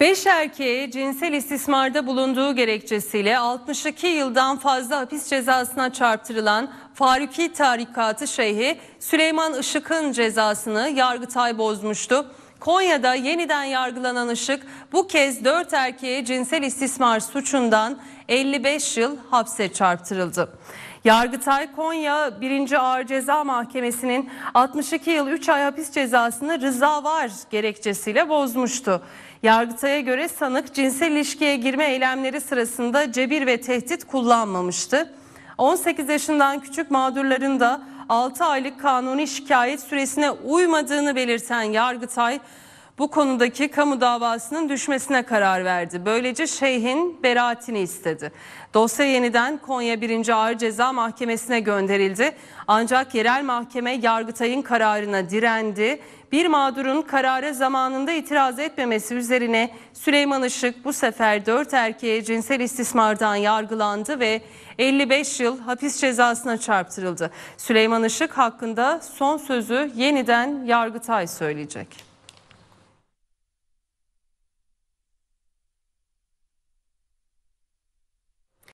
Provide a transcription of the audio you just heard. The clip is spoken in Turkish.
Beş erkeğe cinsel istismarda bulunduğu gerekçesiyle 62 yıldan fazla hapis cezasına çarptırılan Faruki Tarikatı Şeyhi Süleyman Işık'ın cezasını Yargıtay bozmuştu. Konya'da yeniden yargılanan Işık bu kez 4 erkeğe cinsel istismar suçundan 55 yıl hapse çarptırıldı. Yargıtay Konya 1. Ağır Ceza Mahkemesi'nin 62 yıl 3 ay hapis cezasını rıza var gerekçesiyle bozmuştu. Yargıtay'a göre sanık cinsel ilişkiye girme eylemleri sırasında cebir ve tehdit kullanmamıştı. 18 yaşından küçük mağdurların da 6 aylık kanuni şikayet süresine uymadığını belirten Yargıtay, bu konudaki kamu davasının düşmesine karar verdi. Böylece şeyhin beraatini istedi. Dosya yeniden Konya 1. Ağır Ceza Mahkemesi'ne gönderildi. Ancak yerel mahkeme Yargıtay'ın kararına direndi. Bir mağdurun karara zamanında itiraz etmemesi üzerine Süleyman Işık bu sefer 4 erkeğe cinsel istismardan yargılandı ve 55 yıl hapis cezasına çarptırıldı. Süleyman Işık hakkında son sözü yeniden Yargıtay söyleyecek.